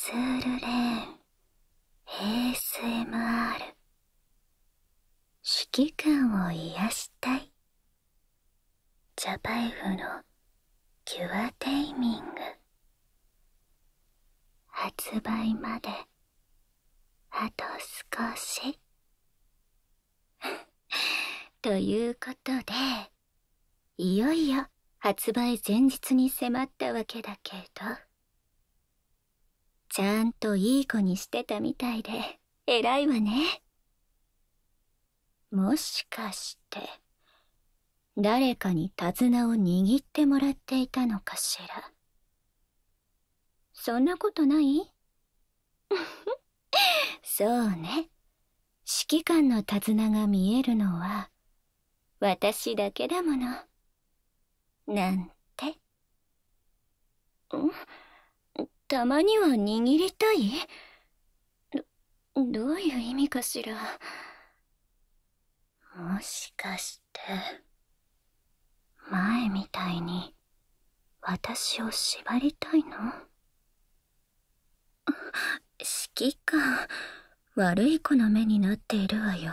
ズールレーン ASMR 指揮官を癒したいジャパイフのキュアテイミング発売まであと少し ということでいよいよ発売前日に迫ったわけだけど。ちゃんといい子にしてたみたいで偉いわねもしかして誰かに手綱を握ってもらっていたのかしらそんなことない そうね指揮官の手綱が見えるのは私だけだものなんてんたまには握りたいど、どういう意味かしら。もしかして、前みたいに私を縛りたいの指揮官、悪い子の目になっているわよ。